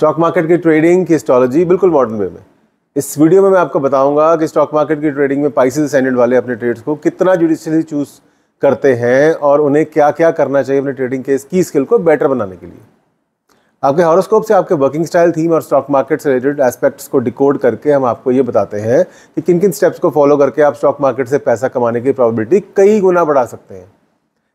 stock market की trading की स्ट्रॉलॉजी बिल्कुल मॉडर्न वे में इस वीडियो में मैं आपको बताऊंगा कि स्टॉक मार्केट की ट्रेडिंग में पाइसिस सैंडल वाले अपने ट्रेड्स को कितना जुडिशली चूज करते हैं और उन्हें क्या क्या करना चाहिए अपने ट्रेडिंग के की स्किल को बेटर बनाने के लिए आपके हॉरोस्कोप से आपके वर्किंग स्टाइल थीम और स्टॉक मार्केट से रिलेटेड एस्पेक्ट्स को डिकोड करके हम आपको ये बताते हैं कि किन किन स्टेप्स को फॉलो करके आप स्टॉक मार्केट से पैसा कमाने की प्रॉबिलिटी कई गुना बढ़ा सकते हैं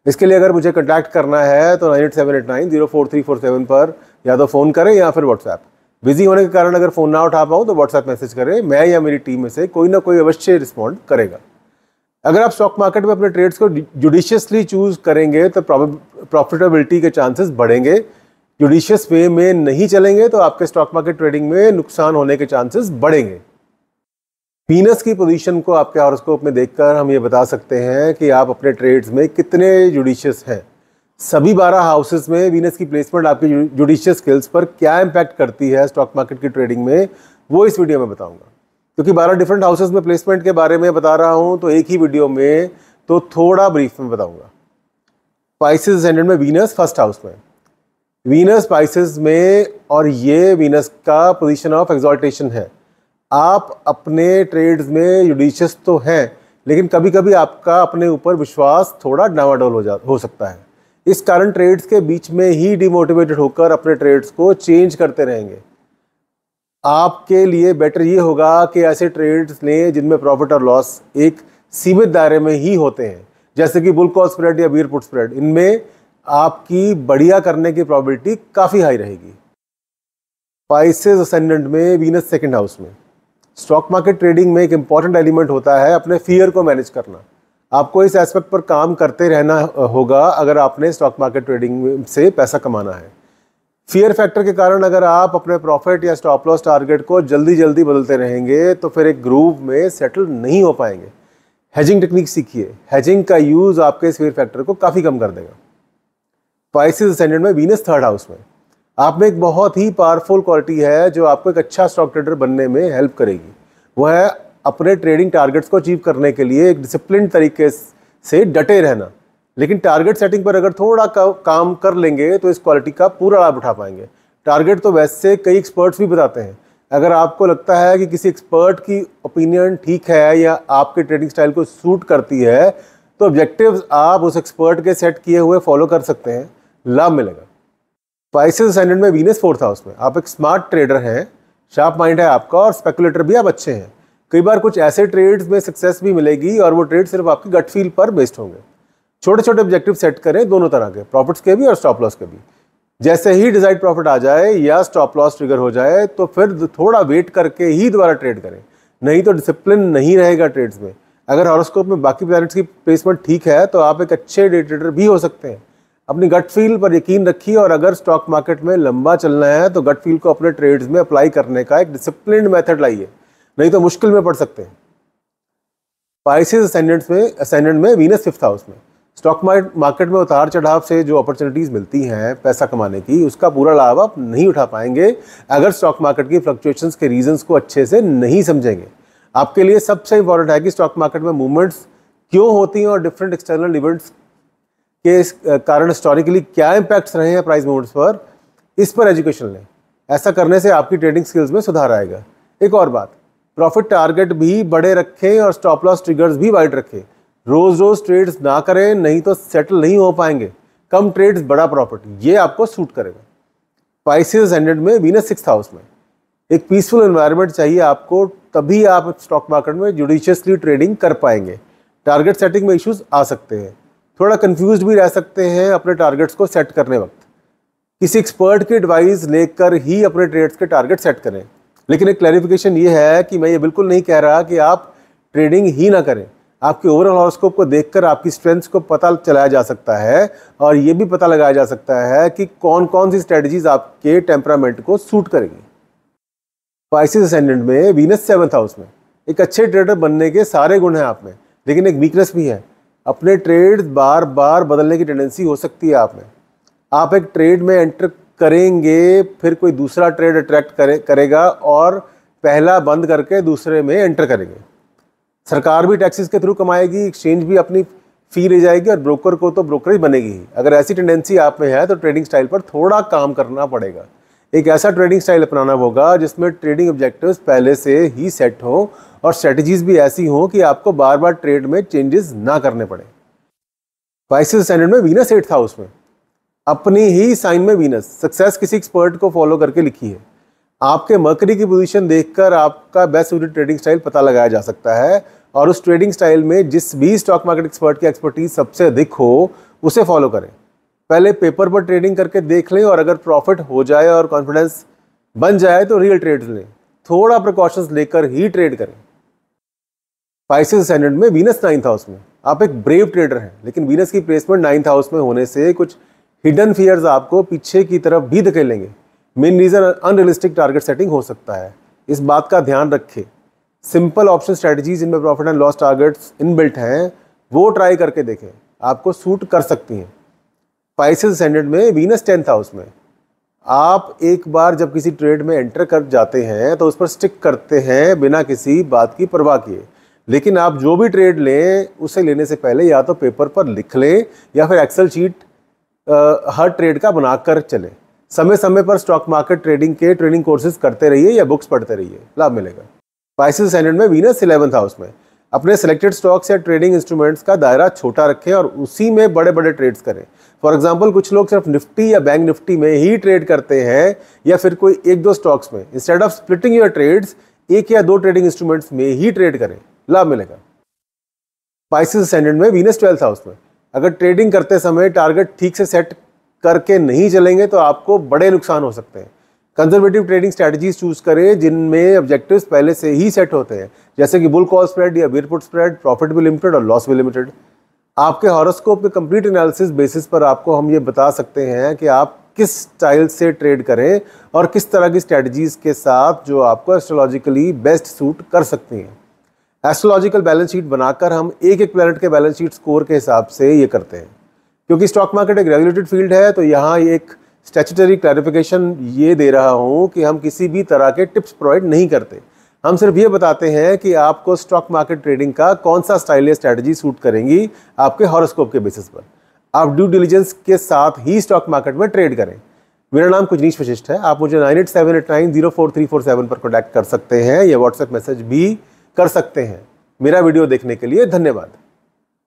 इसके लिए अगर मुझे कॉन्टैक्ट करना है तो nine eight seven eight nine zero four three four seven पर या तो फ़ोन करें या फिर व्हाट्सएप बिजी होने के कारण अगर फ़ोन ना उठा पाऊँ तो व्हाट्सएप मैसेज करें मैं या मेरी टीम में से कोई ना कोई अवश्य रिस्पॉन्ड करेगा अगर आप स्टॉक मार्केट में अपने ट्रेड्स को जुडिशियसली चूज़ करेंगे तो प्रॉफिटेबिलिटी के चांसेस बढ़ेंगे जुडिशियस वे में नहीं चलेंगे तो आपके स्टॉक मार्केट ट्रेडिंग में नुकसान होने के चांसेस बढ़ेंगे पीनस की पोजीशन को आपके हॉरोस्कोप में देखकर हम ये बता सकते हैं कि आप अपने ट्रेड्स में कितने जुडिशियस हैं सभी बारह हाउसेस में वीनस की प्लेसमेंट आपके जुडिशियल स्किल्स पर क्या इम्पैक्ट करती है स्टॉक मार्केट की ट्रेडिंग में वो इस वीडियो में बताऊंगा क्योंकि बारह डिफरेंट हाउसेस में प्लेसमेंट के बारे में बता रहा हूँ तो एक ही वीडियो में तो थोड़ा ब्रीफ में बताऊँगा पाइसिस सेंडेंट में वीनस फर्स्ट हाउस में वीनस पाइसिस में और ये वीनस का पोजिशन ऑफ एग्जॉल्टेशन है आप अपने ट्रेड्स में जुडिशियस तो हैं लेकिन कभी कभी आपका अपने ऊपर विश्वास थोड़ा डावाडोल हो जा हो सकता है इस कारण ट्रेड्स के बीच में ही डिमोटिवेटेड होकर अपने ट्रेड्स को चेंज करते रहेंगे आपके लिए बेटर ये होगा कि ऐसे ट्रेड्स लें जिनमें प्रॉफिट और लॉस एक सीमित दायरे में ही होते हैं जैसे कि बुल कॉल स्प्रेड या बीर पुट स्प्रेड इनमें आपकी बढ़िया करने की प्रॉबिलिटी काफ़ी हाई रहेगी पाइसेज असेंडेंट में वीनस सेकेंड हाउस में स्टॉक मार्केट ट्रेडिंग में एक इंपॉर्टेंट एलिमेंट होता है अपने फियर को मैनेज करना आपको इस एस्पेक्ट पर काम करते रहना होगा अगर आपने स्टॉक मार्केट ट्रेडिंग से पैसा कमाना है फियर फैक्टर के कारण अगर आप अपने प्रॉफिट या स्टॉप लॉस टारगेट को जल्दी जल्दी बदलते रहेंगे तो फिर एक ग्रूव में सेटल नहीं हो पाएंगे हेजिंग टेक्निक सीखिए हैजिंग का यूज़ आपके इस फियर फैक्टर को काफ़ी कम कर देगा पाइसिस असेंडेंट में वीनस थर्ड हाउस में आप में एक बहुत ही पावरफुल क्वालिटी है जो आपको एक अच्छा स्टॉक ट्रेडर बनने में हेल्प करेगी वह है अपने ट्रेडिंग टारगेट्स को अचीव करने के लिए एक डिसिप्लिन तरीके से डटे रहना लेकिन टारगेट सेटिंग पर अगर थोड़ा का, काम कर लेंगे तो इस क्वालिटी का पूरा लाभ उठा पाएंगे टारगेट तो वैसे कई एक्सपर्ट्स भी बताते हैं अगर आपको लगता है कि किसी एक्सपर्ट की ओपिनियन ठीक है या आपके ट्रेडिंग स्टाइल को सूट करती है तो ऑब्जेक्टिव्स आप उस एक्सपर्ट के सेट किए हुए फॉलो कर सकते हैं लाभ मिलेगा स्पाइसिस स्टैंडर्ड में वीनस फोर्थ हाउस में आप एक स्मार्ट ट्रेडर हैं शार्प माइंड है आपका और स्पेकुलेटर भी आप अच्छे हैं कई बार कुछ ऐसे ट्रेड्स में सक्सेस भी मिलेगी और वो ट्रेड सिर्फ आपकी गट फील पर बेस्ड होंगे छोटे छोटे ऑब्जेक्टिव सेट करें दोनों तरह के प्रॉफिट्स के भी और स्टॉप लॉस के भी जैसे ही डिजाइड प्रॉफिट आ जाए या स्टॉप लॉस ट्रिगर हो जाए तो फिर थोड़ा वेट करके ही दोबारा ट्रेड करें नहीं तो डिसिप्लिन नहीं रहेगा ट्रेड्स में अगर हॉरोस्कोप में बाकी प्लैनेट्स की प्लेसमेंट ठीक है तो आप एक अच्छे डे ट्रेडर भी हो सकते हैं अपनी गट फील पर यकीन रखिए और अगर स्टॉक मार्केट में लंबा चलना है तो गट फील को अपने ट्रेड्स में अप्लाई करने का एक डिसिप्लिन मेथड लाइए नहीं तो मुश्किल में पड़ सकते हैं पाइसिस असेंडेंट्स में असेंडेंट में वीनस फिफ्थ हाउस में स्टॉक मार्केट में उतार चढ़ाव से जो अपॉर्चुनिटीज़ मिलती हैं पैसा कमाने की उसका पूरा लाभ आप नहीं उठा पाएंगे अगर स्टॉक मार्केट की फ्लक्चुएशंस के रीजंस को अच्छे से नहीं समझेंगे आपके लिए सबसे इंपॉर्टेंट है कि स्टॉक मार्केट में मूवमेंट्स क्यों होती हैं और डिफरेंट एक्सटर्नल इवेंट्स के कारण हिस्टोरिकली क्या इम्पैक्ट्स रहे हैं प्राइस मूवमेंट्स पर इस पर एजुकेशन लें ऐसा करने से आपकी ट्रेडिंग स्किल्स में सुधार आएगा एक और बात प्रॉफिट टारगेट भी बड़े रखें और स्टॉप लॉस ट्रिगर्स भी वाइड रखें रोज़ रोज़ ट्रेड्स ना करें नहीं तो सेटल नहीं हो पाएंगे कम ट्रेड्स बड़ा प्रॉफिट ये आपको सूट करेगा पाइसिस हंड्रेड में बीन सिक्स हाउस में एक पीसफुल इन्वायरमेंट चाहिए आपको तभी आप स्टॉक मार्केट में जुडिशियसली ट्रेडिंग कर पाएंगे टारगेट सेटिंग में इश्यूज आ सकते हैं थोड़ा कंफ्यूज भी रह सकते हैं अपने टारगेट्स को सेट करने वक्त किसी एक्सपर्ट की एडवाइस लेकर ही अपने ट्रेड्स के टारगेट सेट करें लेकिन एक क्लैरिफिकेशन ये है कि मैं ये बिल्कुल नहीं कह रहा कि आप ट्रेडिंग ही ना करें आपके ओवरऑल हॉरोस्कोप को देखकर आपकी स्ट्रेंथ्स को पता चलाया जा सकता है और ये भी पता लगाया जा सकता है कि कौन कौन सी स्ट्रेटजीज आपके टेम्परामेंट को सूट करेंगी पाइसिस असेंडेंट में वीनस सेवन्थ हाउस में एक अच्छे ट्रेडर बनने के सारे गुण हैं आप में लेकिन एक वीकनेस भी है अपने ट्रेड बार बार बदलने की टेंडेंसी हो सकती है आप में आप एक ट्रेड में एंटर करेंगे फिर कोई दूसरा ट्रेड अट्रैक्ट करे करेगा और पहला बंद करके दूसरे में एंटर करेंगे सरकार भी टैक्सेस के थ्रू कमाएगी एक्सचेंज भी अपनी फी ले जाएगी और ब्रोकर को तो ब्रोकरेज बनेगी ही अगर ऐसी टेंडेंसी आप में है तो ट्रेडिंग स्टाइल पर थोड़ा काम करना पड़ेगा एक ऐसा ट्रेडिंग स्टाइल अपनाना होगा जिसमें ट्रेडिंग ऑब्जेक्टिव्स पहले से ही सेट हों और स्ट्रेटजीज भी ऐसी हों कि आपको बार बार ट्रेड में चेंजेस ना करने पड़े बाईस स्टैंडर्ड में वीनस एट था उसमें अपनी ही साइन में वीनस सक्सेस किसी एक्सपर्ट को फॉलो करके लिखी है आपके मकरी की पोजीशन देखकर आपका बेस्ट सूटेड ट्रेडिंग स्टाइल पता लगाया जा सकता है और उस ट्रेडिंग स्टाइल में जिस भी स्टॉक मार्केट एक्सपर्ट की एक्सपर्टीज सबसे अधिक हो उसे फॉलो करें पहले पेपर पर ट्रेडिंग करके देख लें और अगर प्रॉफिट हो जाए और कॉन्फिडेंस बन जाए तो रियल ट्रेड लें थोड़ा प्रिकॉशंस लेकर ही ट्रेड करें पाइसिस में वीनस नाइन्थ हाउस में आप एक ब्रेव ट्रेडर हैं लेकिन वीनस की प्लेसमेंट नाइन्थ हाउस में होने से कुछ हिडन फियर्स आपको पीछे की तरफ भी धकेलेंगे main reason unrealistic target setting हो सकता है इस बात का ध्यान रखें सिंपल ऑप्शन स्ट्रैटेजी जिनमें profit and loss targets inbuilt हैं वो ट्राई करके देखें आपको सूट कर सकती हैं पाइसिस सेंडेड में वीनस टेंथ हाउस में आप एक बार जब किसी ट्रेड में एंटर कर जाते हैं तो उस पर स्टिक करते हैं बिना किसी बात की परवाह किए लेकिन आप जो भी ट्रेड लें उसे लेने से पहले या तो पेपर पर लिख लें या फिर एक्सेल शीट हर ट्रेड का बनाकर चले समय समय पर स्टॉक मार्केट ट्रेडिंग के ट्रेडिंग कोर्सेज करते रहिए या बुक्स पढ़ते रहिए लाभ मिलेगा बाईसवें स्टैंडर्ड में वीनस इलेवंथ हाउस में अपने सिलेक्टेड स्टॉक्स या ट्रेडिंग इंस्ट्रूमेंट्स का दायरा छोटा रखें और उसी में बड़े बड़े ट्रेड्स करें फॉर एग्जाम्पल कुछ लोग सिर्फ निफ्टी या बैंक निफ्टी में ही ट्रेड करते हैं या फिर कोई एक दो स्टॉक्स में instead of splitting your trades एक या दो ट्रेडिंग इंस्ट्रूमेंट्स में ही ट्रेड करें लाभ मिलेगा बाईसवें स्टैंडर्ड में वीनस ट्वेल्थ हाउस में अगर ट्रेडिंग करते समय टारगेट ठीक से सेट करके नहीं चलेंगे तो आपको बड़े नुकसान हो सकते हैं कंजर्वेटिव ट्रेडिंग स्ट्रेटजीज चूज करें जिनमें ऑब्जेक्टिव्स पहले से ही सेट होते हैं जैसे कि बुल कॉल स्प्रेड या बियरपुट स्प्रेड प्रॉफिट भी लिमिटेड और लॉस भी लिमिटेड आपके हॉरोस्कोप के कंप्लीट एनालिसिस बेसिस पर आपको हम ये बता सकते हैं कि आप किस स्टाइल से ट्रेड करें और किस तरह की स्ट्रेटजीज के साथ जो आपको एस्ट्रोलॉजिकली बेस्ट सूट कर सकती हैं एस्ट्रोलॉजिकल बैलेंस शीट बनाकर हम एक एक प्लैनेट के बैलेंस शीट स्कोर के हिसाब से ये करते हैं क्योंकि स्टॉक मार्केट एक रेगुलेटेड फील्ड है तो यहाँ एक स्टैचूटरी क्लैरिफिकेशन ये दे रहा हूँ कि हम किसी भी तरह के टिप्स प्रोवाइड नहीं करते हम सिर्फ ये बताते हैं कि आपको स्टॉक मार्केट ट्रेडिंग का कौन सा स्टाइल या स्ट्रैटेजी सूट करेंगी आपके हॉरोस्कोप के बेसिस पर आप ड्यू डिलीजेंस के साथ ही स्टॉक मार्केट में ट्रेड करें मेरा नाम कुजनीश वशिष्ठ है आप मुझे nine eight seven eight nine zero four three four seven पर कॉन्टैक्ट कर सकते हैं या व्हाट्सएप मैसेज भी कर सकते हैं मेरा वीडियो देखने के लिए धन्यवाद